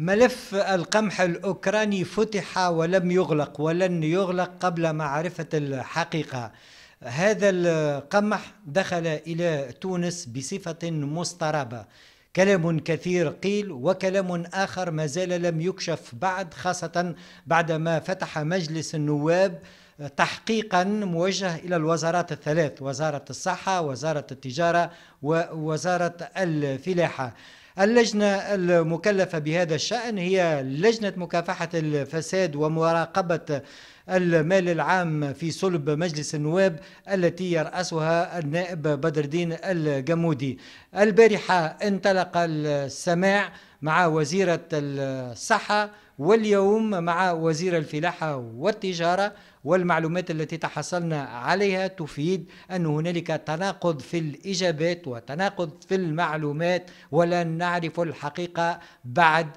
ملف القمح الأوكراني فتح ولم يغلق ولن يغلق قبل معرفة الحقيقة هذا القمح دخل إلى تونس بصفة مسترابة كلام كثير قيل وكلام آخر ما زال لم يكشف بعد خاصة بعدما فتح مجلس النواب تحقيقا موجه الى الوزارات الثلاث وزاره الصحه وزاره التجاره ووزاره الفلاحه اللجنة المكلفة بهذا الشأن هي لجنة مكافحة الفساد ومراقبة المال العام في صلب مجلس النواب التي يرأسها النائب بدر الدين الجمودي البارحة انطلق السماع مع وزيرة الصحة واليوم مع وزير الفلاحة والتجارة والمعلومات التي تحصلنا عليها تفيد أن هنالك تناقض في الإجابات وتناقض في المعلومات ولا نعرف الحقيقة بعد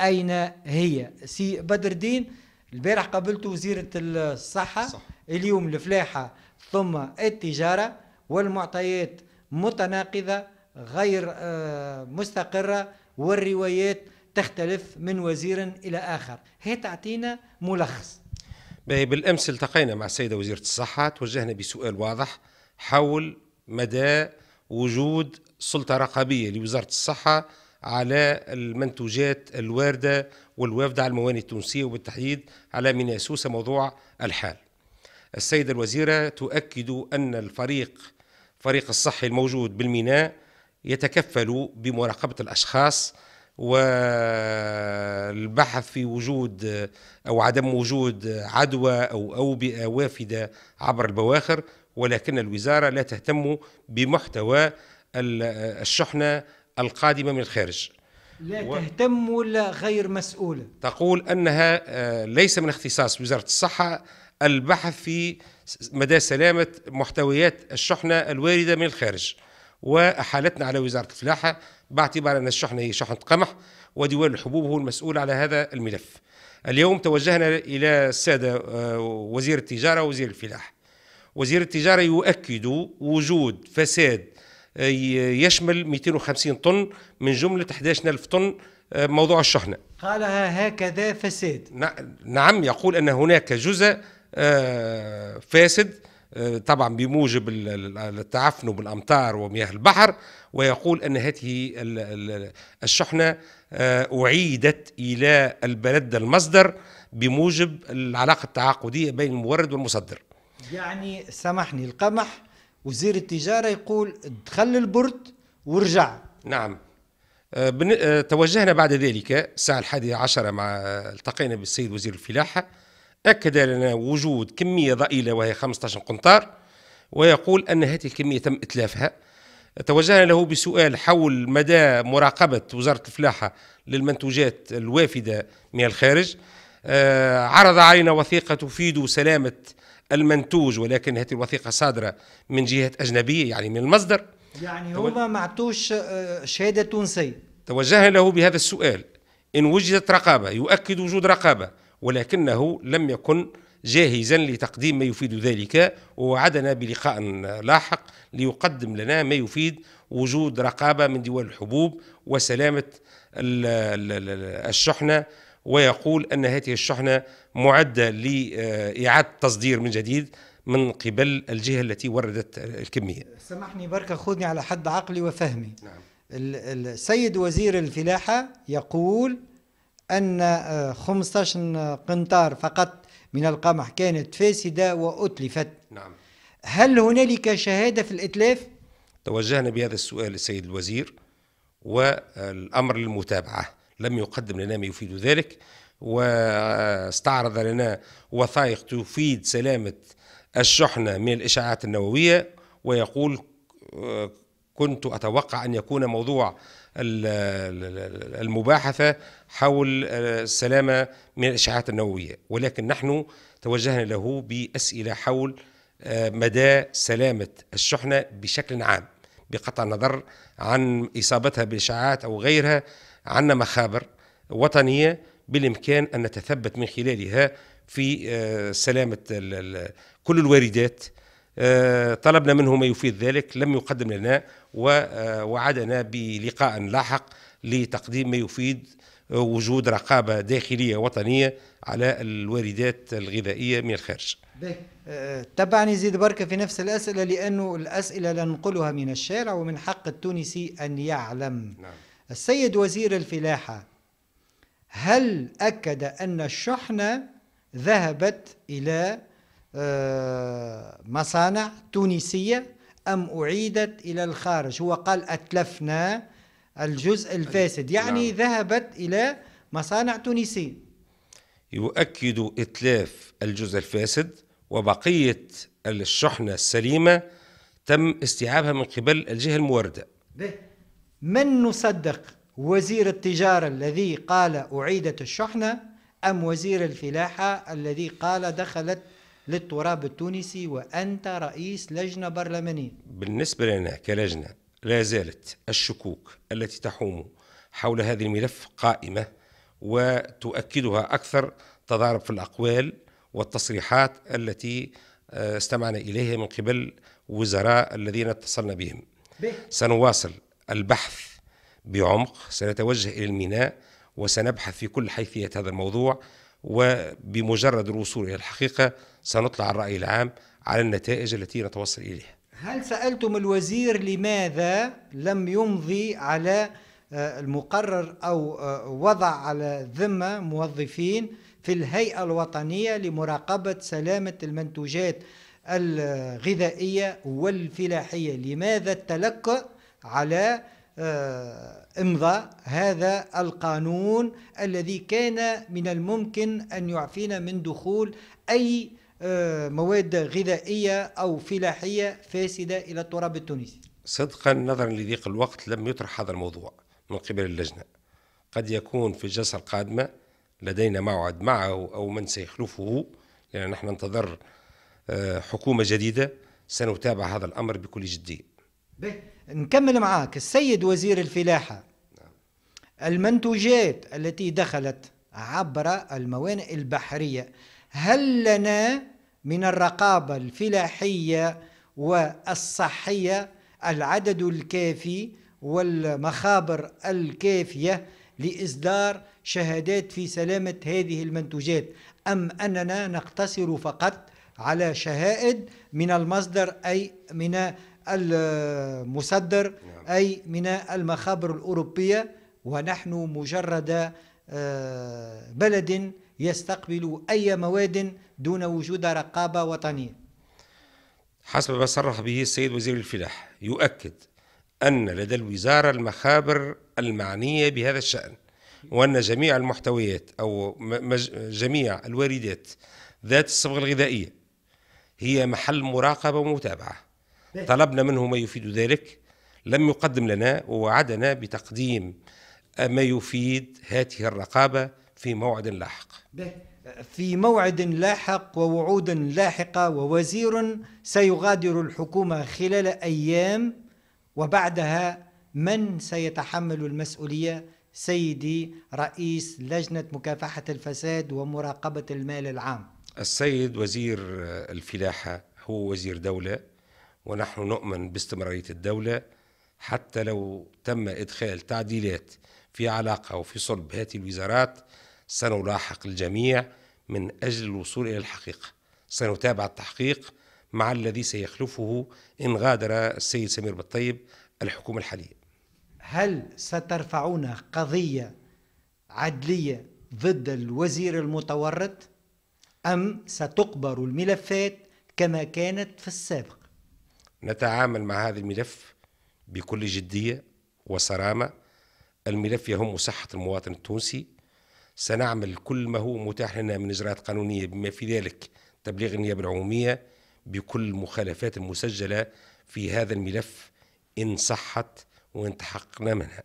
أين هي سي بدر الدين البارح قابلت وزيرة الصحة صح. اليوم الفلاحة ثم التجارة والمعطيات متناقضة غير آه، مستقرة والروايات تختلف من وزير إلى آخر هي تعطينا ملخص بالأمس التقينا مع السيدة وزيرة الصحة توجهنا بسؤال واضح حول مدى وجود سلطة رقابية لوزارة الصحة على المنتوجات الواردة والوافدة على الموانئ التونسية وبالتحديد على مينيسوسا موضوع الحال السيدة الوزيرة تؤكد أن الفريق فريق الصحي الموجود بالميناء يتكفل بمراقبة الأشخاص والبحث في وجود أو عدم وجود عدوى أو أوبئة وافدة عبر البواخر ولكن الوزارة لا تهتم بمحتوى الشحنة القادمة من الخارج لا و... تهتم ولا غير مسؤولة تقول أنها آه، ليس من اختصاص وزارة الصحة البحث في مدى سلامة محتويات الشحنة الواردة من الخارج وأحالتنا على وزارة الفلاحة باعتبار أن الشحنه هي شحنة قمح وديوان الحبوب هو المسؤول على هذا الملف اليوم توجهنا إلى السادة آه، وزير التجارة ووزير الفلاح. وزير التجارة يؤكد وجود فساد آه، يشمل 250 طن من جملة 11000 طن آه، موضوع الشحنة قالها هكذا فساد نعم يقول أن هناك جزء فاسد آه، طبعا بموجب التعفن بالامطار ومياه البحر ويقول ان هذه الشحنه آه، اعيدت الى البلد المصدر بموجب العلاقه التعاقديه بين المورد والمصدر. يعني سامحني القمح وزير التجاره يقول دخل البرد ورجع. نعم. آه، توجهنا بعد ذلك الساعة الحادية عشرة مع التقينا بالسيد وزير الفلاحة أكد لنا وجود كمية ضئيلة وهي 15 قنطار ويقول أن هذه الكمية تم إتلافها توجهنا له بسؤال حول مدى مراقبة وزارة الفلاحة للمنتوجات الوافدة من الخارج آه، عرض علينا وثيقة تفيد سلامة المنتوج ولكن هذه الوثيقة صادرة من جهة أجنبية يعني من المصدر يعني هما ما معتوش آه، شهادة تونسية توجهنا له بهذا السؤال إن وجدت رقابة يؤكد وجود رقابة ولكنه لم يكن جاهزا لتقديم ما يفيد ذلك ووعدنا بلقاء لاحق ليقدم لنا ما يفيد وجود رقابة من دول الحبوب وسلامة الشحنة ويقول أن هذه الشحنة معدة لإعادة تصدير من جديد من قبل الجهة التي وردت الكمية سمحني بركة خذني على حد عقلي وفهمي نعم. السيد وزير الفلاحة يقول أن 15 آه، قنطار فقط من القمح كانت فاسدة وأتلفت نعم هل هنالك شهادة في الإتلاف؟ توجهنا بهذا السؤال للسيد الوزير والأمر للمتابعة لم يقدم لنا ما يفيد ذلك واستعرض لنا وثائق تفيد سلامة الشحنة من الإشعاعات النووية ويقول آه، كنت أتوقع أن يكون موضوع المباحثة حول آه، السلامة من الإشعاعات النووية ولكن نحن توجهنا له بأسئلة حول آه، مدى سلامة الشحنة بشكل عام بقطع النظر عن إصابتها بإشعاعات أو غيرها عنا مخابر وطنية بالإمكان أن نتثبت من خلالها في آه، سلامة كل الواردات آه، طلبنا منه ما يفيد ذلك لم يقدم لنا ووعدنا آه، بلقاء لاحق لتقديم ما يفيد آه، وجود رقابة داخلية وطنية على الواردات الغذائية من الخارج تبعني زيد بركة في نفس الأسئلة لأنه الأسئلة ننقلها من الشارع ومن حق التونسي أن يعلم نعم. السيد وزير الفلاحة هل أكد أن الشحنة ذهبت إلى آه، مصانع تونسية أم أعيدت إلى الخارج هو قال أتلفنا الجزء الفاسد نعم. يعني نعم. ذهبت إلى مصانع تونسية يؤكد إتلاف الجزء الفاسد وبقية الشحنة السليمة تم استيعابها من قبل الجهة الموردة من نصدق وزير التجارة الذي قال أعيدت الشحنة أم وزير الفلاحة الذي قال دخلت للتراب التونسي وأنت رئيس لجنة برلمانية بالنسبة لنا كلجنة لا زالت الشكوك التي تحوم حول هذا الملف قائمة وتؤكدها أكثر تضارب في الأقوال والتصريحات التي آه، استمعنا إليها من قبل وزراء الذين اتصلنا بهم به. سنواصل البحث بعمق سنتوجه إلى الميناء وسنبحث في كل حيثية هذا الموضوع وبمجرد الوصول إلى الحقيقة سنطلع الرأي العام على النتائج التي نتوصل إليها هل سألتم الوزير لماذا لم يمضي على آه، المقرر أو آه، وضع على ذمة موظفين في الهيئة الوطنية لمراقبة سلامة المنتوجات الغذائية والفلاحية لماذا التلكؤ على آه، امضاء هذا القانون الذي كان من الممكن أن يعفينا من دخول أي آه، مواد غذائية أو فلاحية فاسدة إلى التراب التونسي صدقا نظرا لضيق الوقت لم يطرح هذا الموضوع من قبل اللجنة قد يكون في الجلسة القادمة لدينا موعد معه أو من سيخلفه لأن نحن ننتظر آه، حكومة جديدة سنتابع هذا الأمر بكل جدية نكمل معاك السيد وزير الفلاحة نعم. المنتوجات التي دخلت عبر الموانئ البحرية هل لنا من الرقابة الفلاحية والصحية العدد الكافي والمخابر الكافية لإصدار شهادات في سلامة هذه المنتوجات أم أننا نقتصر فقط على شهائد من المصدر أي من المصدر نعم. أي من المخابر الأوروبية ونحن مجرد آه، بلد يستقبل أي مواد دون وجود رقابة وطنية حسب ما صرح به السيد وزير الفلاح يؤكد أن لدى الوزارة المخابر المعنية بهذا الشأن وأن جميع المحتويات أو جميع الواردات ذات الصبغة الغذائية هي محل مراقبة ومتابعة طلبنا منه ما يفيد ذلك لم يقدم لنا ووعدنا بتقديم ما يفيد هذه الرقابة في موعد لاحق في موعد لاحق ووعود لاحقة ووزير سيغادر الحكومة خلال أيام وبعدها من سيتحمل المسؤولية سيدي رئيس لجنة مكافحة الفساد ومراقبة المال العام السيد وزير الفلاحة هو وزير دولة ونحن نؤمن باستمرارية الدولة حتى لو تم إدخال تعديلات في علاقة وفي صلب هذه الوزارات سنلاحق الجميع من أجل الوصول إلى الحقيقة سنتابع التحقيق مع الذي سيخلفه إن غادر السيد سمير بالطيب الحكومة الحالية هل سترفعون قضية عدلية ضد الوزير المتورط أم ستقبر الملفات كما كانت في السابق نتعامل مع هذا الملف بكل جدية وصرامة الملف يهم صحة المواطن التونسي سنعمل كل ما هو متاح لنا من إجراءات قانونية بما في ذلك تبليغ النيابة العمومية بكل المخالفات المسجلة في هذا الملف إن صحت وإن تحققنا منها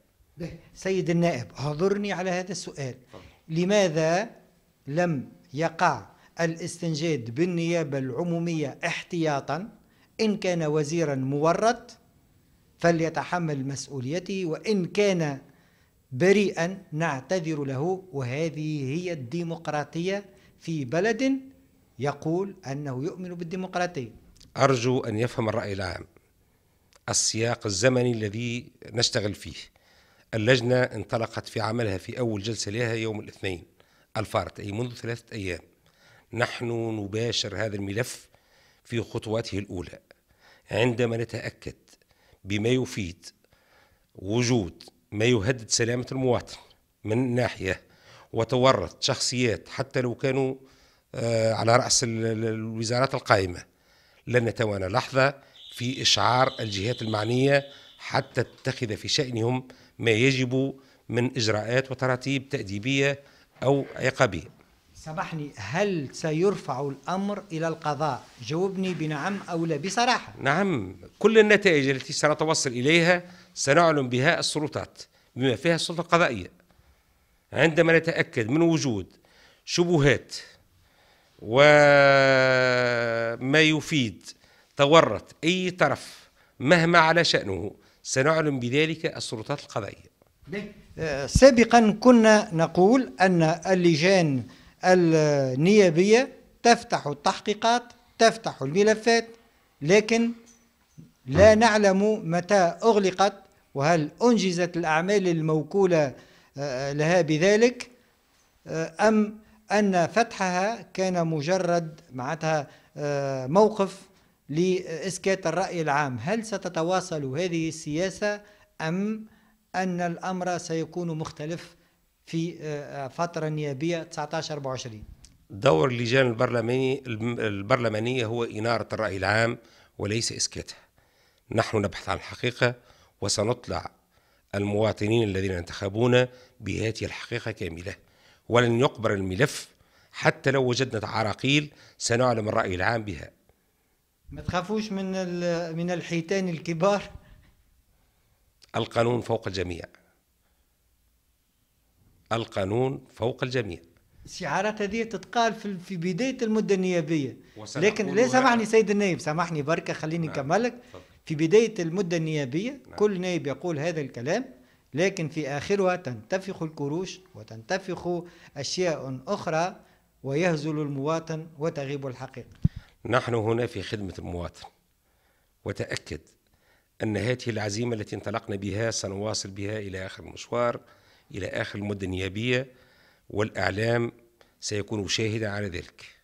سيد النائب اعذرني على هذا السؤال لماذا لم يقع الاستنجاد بالنيابة العمومية احتياطا إن كان وزيرا مورط فليتحمل مسؤوليته وإن كان بريئا نعتذر له وهذه هي الديمقراطية في بلد يقول أنه يؤمن بالديمقراطية أرجو أن يفهم الرأي العام السياق الزمني الذي نشتغل فيه اللجنة انطلقت في عملها في أول جلسة لها يوم الاثنين الفارط أي منذ ثلاثة أيام نحن نباشر هذا الملف في خطواته الأولى عندما نتأكد بما يفيد وجود ما يهدد سلامة المواطن من ناحية وتورط شخصيات حتى لو كانوا آه، على رأس الوزارات القائمة لن نتوانى لحظة في إشعار الجهات المعنية حتى تتخذ في شأنهم ما يجب من إجراءات وتراتيب تأديبية أو عقابية سامحني هل سيرفع الأمر إلى القضاء جاوبني بنعم أو لا بصراحة نعم كل النتائج التي سنتوصل إليها سنعلم بها السلطات بما فيها السلطة القضائية عندما نتأكد من وجود شبهات وما يفيد تورط أي طرف مهما على شأنه سنعلم بذلك السلطات القضائية آه، سابقا كنا نقول أن اللجان النيابية تفتح التحقيقات تفتح الملفات لكن لا نعلم متى أغلقت وهل أنجزت الأعمال الموكولة آه، آه، لها بذلك آه، أم أن فتحها كان مجرد معناتها موقف لإسكات الرأي العام هل ستتواصل هذه السياسة أم أن الأمر سيكون مختلف في آه، آه، فترة نيابية 19 24 دور اللجان البرلماني البرلمانية هو إنارة الرأي العام وليس إسكاته نحن نبحث عن الحقيقة وسنطلع المواطنين الذين انتخبونا بهذه الحقيقة كاملة ولن يقبل الملف حتى لو وجدنا عراقيل سنعلم الرأي العام بها ما تخافوش من من الحيتان الكبار القانون فوق الجميع القانون فوق الجميع الشعارات هذه تتقال في, في بدايه المده النيابيه لكن لا سامحني سيد النائب سامحني بركه خليني نعم. نكملك نعم. في بدايه المده النيابيه نعم. كل نائب يقول هذا الكلام لكن في اخرها تنتفخ الكروش وتنتفخ اشياء اخرى ويهزل المواطن وتغيب الحقيقه. نحن هنا في خدمه المواطن وتاكد ان هذه العزيمه التي انطلقنا بها سنواصل بها الى اخر المشوار إلى آخر المدة النيابية والأعلام سيكون شاهدا على ذلك